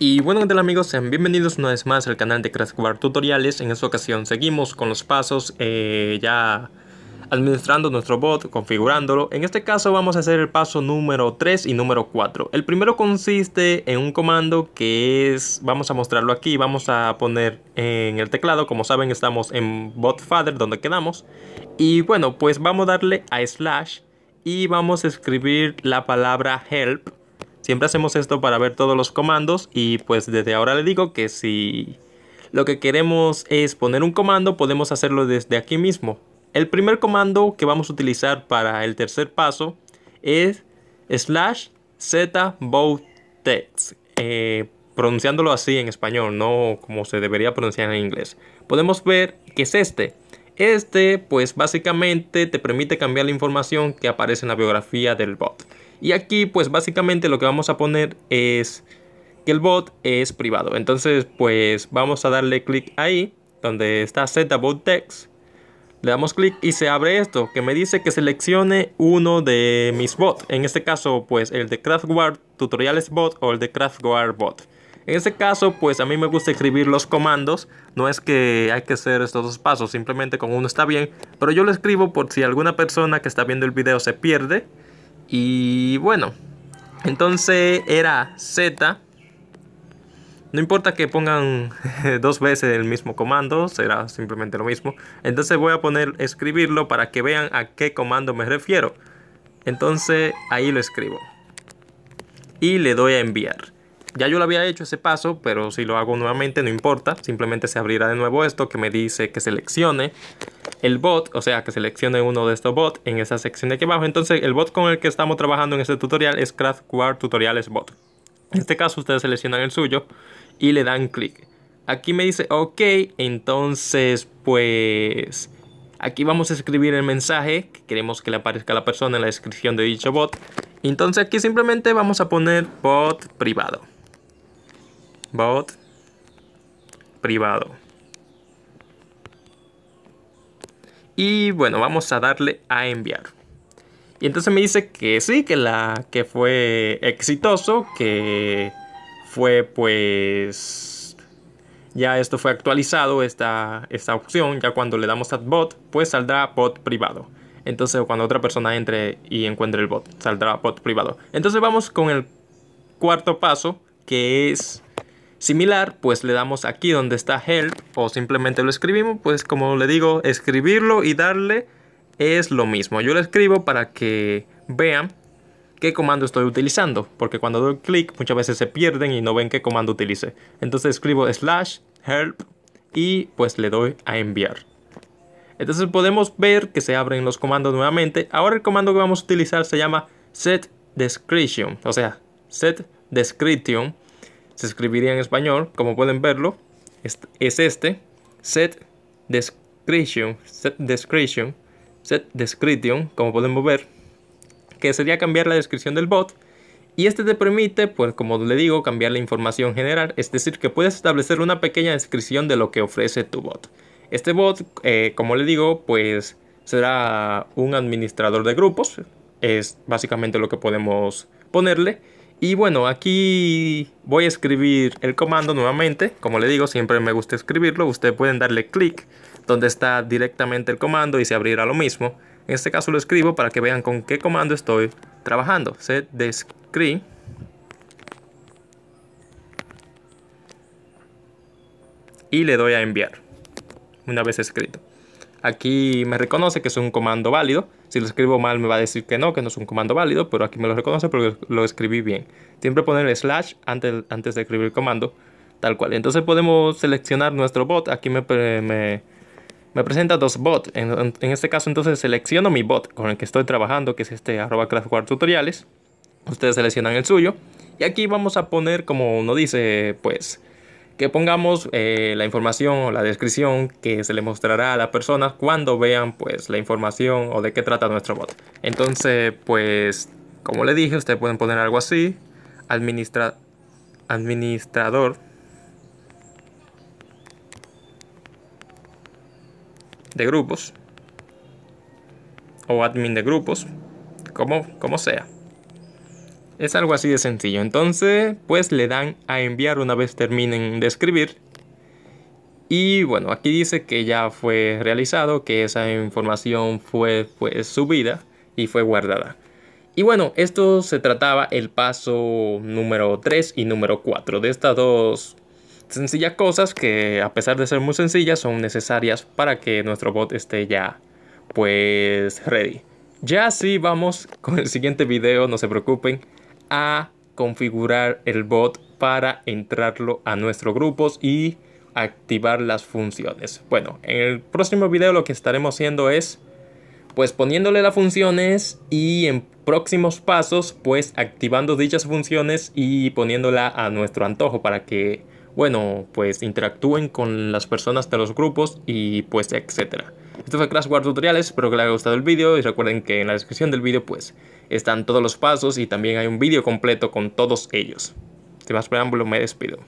Y bueno, ¿qué tal amigos? Sean bienvenidos una vez más al canal de Crash Tutoriales. En esta ocasión seguimos con los pasos eh, ya administrando nuestro bot, configurándolo. En este caso vamos a hacer el paso número 3 y número 4. El primero consiste en un comando que es, vamos a mostrarlo aquí, vamos a poner en el teclado, como saben estamos en botfather donde quedamos. Y bueno, pues vamos a darle a slash y vamos a escribir la palabra help Siempre hacemos esto para ver todos los comandos y pues desde ahora le digo que si lo que queremos es poner un comando, podemos hacerlo desde aquí mismo. El primer comando que vamos a utilizar para el tercer paso es slash eh, pronunciándolo así en español, no como se debería pronunciar en inglés. Podemos ver que es este. Este, pues básicamente te permite cambiar la información que aparece en la biografía del bot. Y aquí pues básicamente lo que vamos a poner es que el bot es privado. Entonces pues vamos a darle clic ahí donde está Bot Text. Le damos clic y se abre esto que me dice que seleccione uno de mis bots. En este caso pues el de CraftGuard Tutoriales Bot o el de CraftGuard Bot. En este caso, pues a mí me gusta escribir los comandos. No es que hay que hacer estos dos pasos, simplemente con uno está bien. Pero yo lo escribo por si alguna persona que está viendo el video se pierde y bueno, entonces era Z. No importa que pongan dos veces el mismo comando, será simplemente lo mismo. Entonces voy a poner escribirlo para que vean a qué comando me refiero. Entonces ahí lo escribo. Y le doy a enviar. Ya yo lo había hecho ese paso, pero si lo hago nuevamente no importa. Simplemente se abrirá de nuevo esto que me dice que seleccione el bot, o sea que seleccione uno de estos bots en esa sección de aquí abajo. Entonces el bot con el que estamos trabajando en este tutorial es CraftQuar Tutoriales Bot. En este caso ustedes seleccionan el suyo y le dan clic. Aquí me dice ok, entonces pues aquí vamos a escribir el mensaje que queremos que le aparezca a la persona en la descripción de dicho bot. Entonces aquí simplemente vamos a poner bot privado. Bot privado. Y bueno, vamos a darle a enviar. Y entonces me dice que sí, que la que fue exitoso, que fue pues ya esto fue actualizado esta esta opción, ya cuando le damos a bot, pues saldrá bot privado. Entonces, cuando otra persona entre y encuentre el bot, saldrá bot privado. Entonces, vamos con el cuarto paso, que es similar, pues le damos aquí donde está help o simplemente lo escribimos, pues como le digo, escribirlo y darle es lo mismo. Yo lo escribo para que vean qué comando estoy utilizando, porque cuando doy clic muchas veces se pierden y no ven qué comando utilice Entonces escribo slash help y pues le doy a enviar. Entonces podemos ver que se abren los comandos nuevamente. Ahora el comando que vamos a utilizar se llama set description, o sea, set description se escribiría en español, como pueden verlo, es, este, set description, set description, set description, como podemos ver, que sería cambiar la descripción del bot. Y este te permite, pues como le digo, cambiar la información general, es decir, que puedes establecer una pequeña descripción de lo que ofrece tu bot. Este bot, eh, como le digo, pues será un administrador de grupos, es básicamente lo que podemos ponerle y bueno, aquí voy a escribir el comando nuevamente. Como le digo, siempre me gusta escribirlo. Ustedes pueden darle clic donde está directamente el comando y se abrirá lo mismo. En este caso lo escribo para que vean con qué comando estoy trabajando. Set screen. Y le doy a enviar. Una vez escrito. Aquí me reconoce que es un comando válido. Si lo escribo mal me va a decir que no, que no es un comando válido, pero aquí me lo reconoce porque lo escribí bien. Siempre poner slash antes, antes de escribir el comando, tal cual. Entonces podemos seleccionar nuestro bot. Aquí me, presenta dos bots. En, este caso entonces selecciono mi bot con el que estoy trabajando, que es este arroba tutoriales. Ustedes seleccionan el suyo. Y aquí vamos a poner, como uno dice, pues que pongamos eh, la información o la descripción que se le mostrará a las personas cuando vean pues la información o de qué trata nuestro bot. Entonces, pues como le dije, ustedes pueden poner algo así, administra administrador de grupos o admin de grupos, como, como sea. Es algo así de sencillo. Entonces, pues le dan a enviar una vez terminen de escribir. Y bueno, aquí dice que ya fue realizado, que esa información fue pues, subida y fue guardada. Y bueno, esto se trataba el paso número 3 y número 4 de estas dos sencillas cosas que a pesar de ser muy sencillas son necesarias para que nuestro bot esté ya pues ready. Ya sí, vamos con el siguiente video, no se preocupen a configurar el bot para entrarlo a nuestros grupos y activar las funciones. Bueno, en el próximo video lo que estaremos haciendo es pues poniéndole las funciones y en próximos pasos pues activando dichas funciones y poniéndola a nuestro antojo para que bueno pues interactúen con las personas de los grupos y pues etcétera. Esto fue Crash War Tutoriales, espero que les haya gustado el vídeo y recuerden que en la descripción del vídeo pues están todos los pasos y también hay un vídeo completo con todos ellos. Sin más preámbulo, me despido.